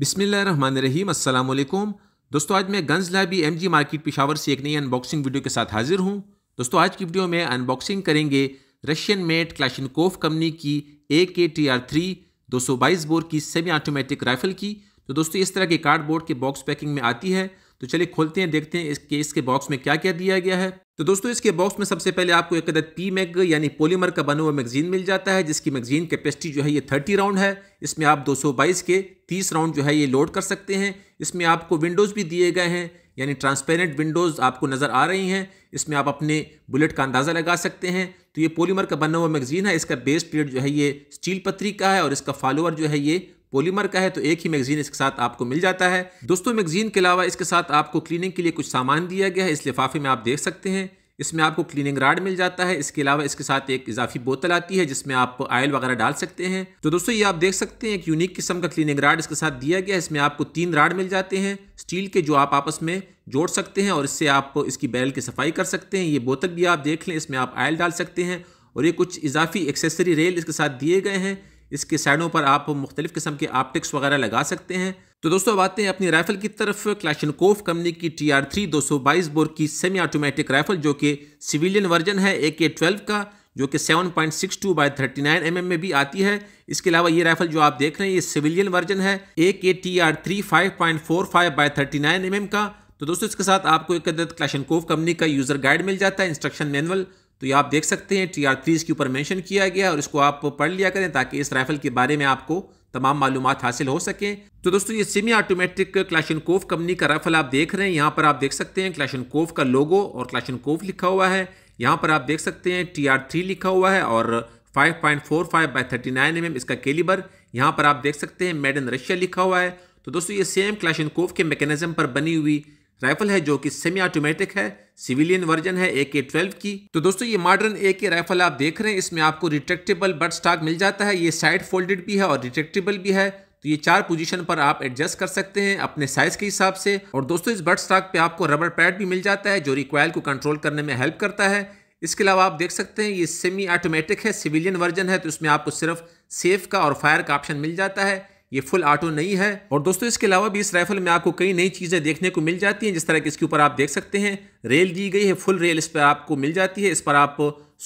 बिसमीम अल्लाम दोस्तों आज मैं गन्स लाबी एम जी मार्केट पिशावर से एक नई अनबॉक्सिंग वीडियो के साथ हाजिर हूँ दोस्तों आज की वीडियो में अनबॉक्सिंग करेंगे रशियन मेड क्लाशनकोफ कंपनी की ए के टी आर थ्री दो सौ बाईस बोर की सेमी ऑटोमेटिक राइफल की तो दोस्तों इस तरह के कार्डबोर्ड के बॉक्स पैकिंग में आती है तो चलिए खोलते हैं देखते हैं इस केस के बॉक्स में क्या क्या दिया गया है तो दोस्तों इसके बॉक्स में सबसे पहले आपको एक अदद पी मैग यानी पोलीमर का बना हुआ मैगजीन मिल जाता है जिसकी मैगजीन कैपेसिटी जो है ये 30 राउंड है इसमें आप 222 के 30 राउंड जो है ये लोड कर सकते हैं इसमें आपको विंडोज़ भी दिए गए हैं यानी ट्रांसपेरेंट विंडोज़ आपको नज़र आ रही हैं इसमें आप अपने बुलेट का अंदाज़ा लगा सकते हैं तो ये पोलीमर का बना हुआ मैगजीन है इसका बेस प्लेट जो है ये स्टील पत्री का है और इसका फॉलोअर जो है ये पोलीमर का है तो एक ही मैगजीन इसके साथ आपको मिल जाता है दोस्तों मैगजीन के अलावा इसके साथ आपको क्लीनिंग के लिए कुछ सामान दिया गया है इस लिफाफे में आप देख सकते हैं इसमें आपको क्लीनिंग राड मिल जाता है इसके अलावा इसके साथ एक इजाफी बोतल आती है जिसमें आप आयल वगैरह डाल सकते हैं तो दोस्तों ये आप देख सकते हैं एक यूनिक किस्म का क्लीनिंग राड इसके साथ दिया गया है इसमें आपको तीन राड मिल जाते हैं स्टील के जो आप आपस में जोड़ सकते हैं और इससे आप इसकी बैल की सफाई कर सकते हैं ये बोतल भी आप देख लें इसमें आप आयल डाल सकते हैं और ये कुछ इजाफी एक्सेसरी रेल इसके साथ दिए गए हैं इसके साइडों पर आप मुख्तलिफ किस्म के आपटिक्स वगैरह लगा सकते हैं तो दोस्तों अब आते हैं अपनी राइफल की तरफ कोफ कंपनी की टी आर थ्री दो सौ बाईस बोर की सेमी ऑटोमेटिक राइफल जो कि सिविलियन वर्जन है ए के ट्वेल्व का जो कि seven point six two by thirty nine M M में भी आती है इसके अलावा ये राइफल जो आप देख रहे हैं ये सिविलियन वर्जन है A K T R three five point four five by thirty nine M M का तो दोस्तों इसके साथ आपको एक अदद कोफ कंपनी का यूज़र गाइड मिल जाता है इंस्ट्रक्शन मैनुअल तो ये आप देख सकते हैं टी आर थ्री इसके ऊपर मेंशन किया गया और इसको आप पढ़ लिया करें ताकि इस राइफल के बारे में आपको तमाम मालूम हासिल हो सकें तो दोस्तों ये सेमी ऑटोमेटिक क्लाशनकोफ कंपनी का राइफल आप देख रहे हैं यहाँ पर आप देख सकते हैं क्लाशनकोफ का लोगो और क्लाशनकोफ लिखा हुआ है यहाँ पर आप देख सकते हैं टी आर थ्री लिखा हुआ है और 5.45 पॉइंट बाई थर्टी mm इसका केलीबर यहाँ पर आप देख सकते हैं मेड इन रशिया लिखा हुआ है तो दोस्तों ये सेम क्लाशनकोफ के मैकेनिज्म पर बनी हुई राइफल है जो कि सेमी ऑटोमेटिक है सिविलियन वर्जन है ए के ट्वेल्व की तो दोस्तों ये मॉडर्न ए के राइफल आप देख रहे हैं इसमें आपको रिट्रेक्टेबल बट स्टॉक मिल जाता है ये साइड फोल्डेड भी है और रिट्रेक्टेबल भी है तो ये चार पोजीशन पर आप एडजस्ट कर सकते हैं अपने साइज के हिसाब से और दोस्तों इस बट स्टॉक पे आपको रबर पैड भी मिल जाता है जो रिक्वायल को कंट्रोल करने में हेल्प करता है इसके अलावा आप देख सकते हैं ये सेमी ऑटोमेटिक है सिविलियन वर्जन है तो इसमें आपको सिर्फ सेफ का और फायर का ऑप्शन मिल जाता है ये फुल ऑटो नहीं है और दोस्तों इसके अलावा भी इस राइफल में आपको कई नई चीज़ें देखने को मिल जाती हैं जिस तरह की इसके ऊपर आप देख सकते हैं रेल दी गई है फुल रेल इस पर आपको मिल जाती है इस पर आप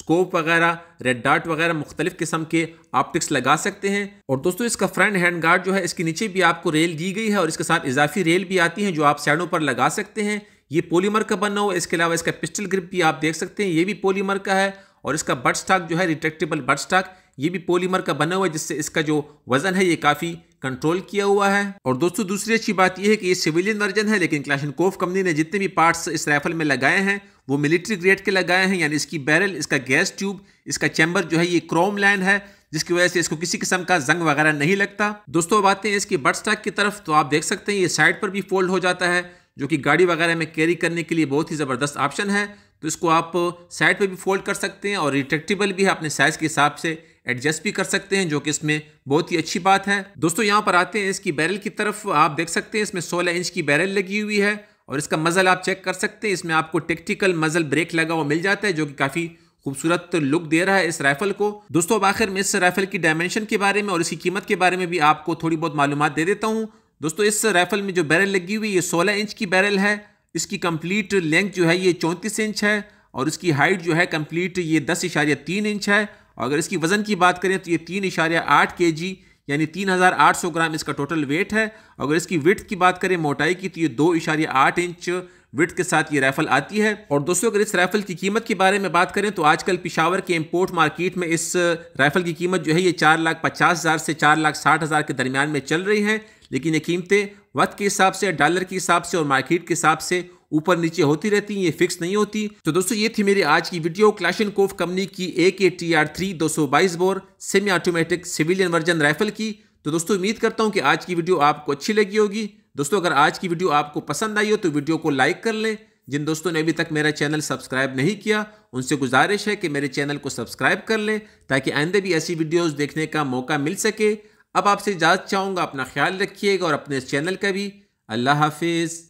स्कोप वगैरह रेड डार्ट वगैरह मुख्तलिफ किस्म के ऑप्टिक्स लगा सकते हैं और दोस्तों इसका फ्रंट हैंड गार्ड जो है इसके नीचे भी आपको रेल दी गई है और इसके साथ इजाफी रेल भी आती है जो आप साइडों पर लगा सकते हैं ये पोलीमर का बना हुआ इसके अलावा इसका पिस्टल ग्रिप भी आप देख सकते हैं ये भी पोलीमर का है और इसका बर्ड स्टाक जो है रिट्रेक्टेबल बर्ड स्टाक ये भी पोलीमर का बना हुआ है जिससे इसका जो वज़न है ये काफ़ी कंट्रोल किया हुआ है और दोस्तों दूसरी अच्छी बात यह है कि ये सिविलियन वर्जन है लेकिन क्लाशन कोफ कंपनी ने जितने भी पार्ट्स इस राइफल में लगाए हैं वो मिलिट्री ग्रेड के लगाए हैं यानी इसकी बैरल इसका गैस ट्यूब इसका चैम्बर जो है ये क्रोम लैंड है जिसकी वजह से इसको किसी किस्म का जंग वगैरह नहीं लगता दोस्तों अब आते हैं इसकी बट स्टैक की तरफ तो आप देख सकते हैं ये साइड पर भी फोल्ड हो जाता है जो कि गाड़ी वगैरह में कैरी करने के लिए बहुत ही ज़बरदस्त ऑप्शन है तो इसको आप साइड पे भी फोल्ड कर सकते हैं और रिट्रेक्टेबल भी है अपने साइज़ के हिसाब से एडजस्ट भी कर सकते हैं जो कि इसमें बहुत ही अच्छी बात है दोस्तों यहाँ पर आते हैं इसकी बैरल की तरफ आप देख सकते हैं इसमें सोलह इंच की बैरल लगी हुई है और इसका मज़ल आप चेक कर सकते हैं इसमें आपको टेक्टिकल मज़ल ब्रेक लगा हुआ मिल जाता है जो कि काफ़ी खूबसूरत लुक दे रहा है इस राइफल को दोस्तों अब आखिर में इस राइफल की डायमेंशन के बारे में और इसकी कीमत के बारे में भी आपको थोड़ी बहुत मालूम दे देता हूँ दोस्तों इस राइफल में जो बैरल लगी हुई ये 16 इंच की बैरल है इसकी कंप्लीट लेंथ जो है ये 34 इंच है और इसकी हाइट जो है कंप्लीट ये दस इशारिया तीन इंच है और अगर इसकी वज़न की बात करें तो ये तीन इशारिया आठ के जी यानी तीन हज़ार आठ सौ ग्राम इसका टोटल वेट है अगर इसकी विथ की बात करें मोटाई की तो ये दो इशारिया आठ इंच विट के साथ ये राइफल आती है और दोस्तों अगर इस राइफल की कीमत के बारे में बात करें तो आजकल पिशावर के इम्पोर्ट मार्केट में इस राइफल की कीमत जो है ये चार लाख पचास हज़ार से चार लाख साठ हज़ार के दरमियान में चल रही है लेकिन ये कीमतें वक्त के हिसाब से डॉलर के हिसाब से और मार्केट के हिसाब से ऊपर नीचे होती रहती हैं ये फिक्स नहीं होती तो दोस्तों ये थी मेरी आज की वीडियो क्लाशन कोफ कंपनी की ए के टी आर थ्री दो सौ बाईस bore semi automatic civilian version rifle की तो दोस्तों उम्मीद करता हूँ कि आज की वीडियो आपको अच्छी लगी होगी दोस्तों अगर आज की वीडियो आपको पसंद आई हो तो वीडियो को लाइक कर लें जिन दोस्तों ने अभी तक मेरा चैनल सब्सक्राइब नहीं किया उनसे गुजारिश है कि मेरे चैनल को सब्सक्राइब कर लें ताकि आइंदे भी ऐसी वीडियोस देखने का मौका मिल सके अब आपसे इजाज़त चाहूँगा अपना ख्याल रखिएगा और अपने इस चैनल का भी अल्लाह हाफिज़